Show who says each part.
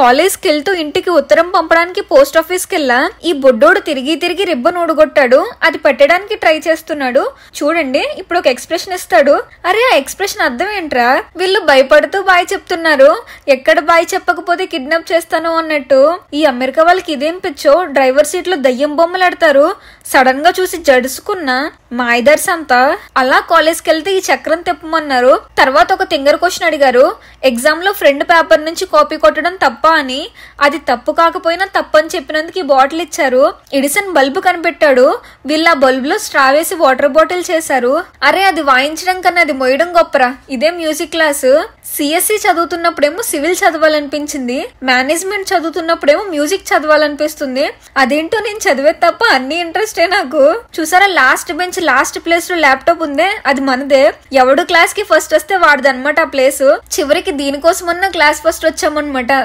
Speaker 1: కాలేజ్కి వెళ్తూ ఇంటికి ఉత్తరం పంపడానికి పోస్ట్ ఆఫీస్కి వెళ్ళా ఈ బొడ్డోడు తిరిగి తిరిగి రిబ్బన్ ఊడగొట్టాడు అది పెట్టడానికి ట్రై చేస్తున్నాడు చూడండి ఇప్పుడు ఒక ఎక్స్ప్రెషన్ ఇస్తాడు అరే ఆ ఎక్స్ప్రెషన్ అర్థం ఏంట్రా వీళ్ళు భయపడుతూ బాయ్ చెప్తున్నారు ఎక్కడ బాయ్ చెప్పకపోతే కిడ్నాప్ చేస్తాను అన్నట్టు ఈ అమెరికా వాళ్ళకి ఇదేం పిచ్చో డ్రైవర్ సీట్ లో దయ్యం బొమ్మలాడతారు సడన్ గా చూసి జడుసుకున్న మాయదర్స్ అంతా అలా కాలేజ్కి వెళ్తే ఈ చక్రం తిప్పమన్నారు తర్వాత ఒక తింగర్ క్వశ్చన్ అడిగారు ఎగ్జామ్ లో ఫ్రెండ్ పేపర్ నుంచి కాపీ కొట్టడం తప్ప అని అది తప్పు కాకపోయినా తప్పని చెప్పినందుకు ఈ బాటిల్ ఇచ్చారు ఎడిసన్ బల్బు కనిపెట్టాడు వీళ్ళు ఆ లో స్ట్రా వేసి వాటర్ బాటిల్ చేశారు అరే అది వాయించడం కన్నా అది మొయడం గొప్పరా ఇదే మ్యూజిక్ క్లాస్ సిఎస్సి చదువుతున్నప్పుడేమో సివిల్ చదవాలనిపించింది మేనేజ్మెంట్ చదువుతున్నప్పుడేమో మ్యూజిక్ చదవాలనిపిస్తుంది అదేంటో నేను చదివే తప్ప అన్ని ఇంట్రెస్టే నాకు చూసారా లాస్ట్ బెంచ్ లాస్ట్ ప్లేస్ లో ల్యాప్టాప్ ఉందే అది మనదే ఎవడు క్లాస్ కి ఫస్ట్ వస్తే వాడదనమాట ఆ ప్లేస్ చివరికి దీనికోసమన్నా క్లాస్ ఫస్ట్ వచ్చామన్నమాట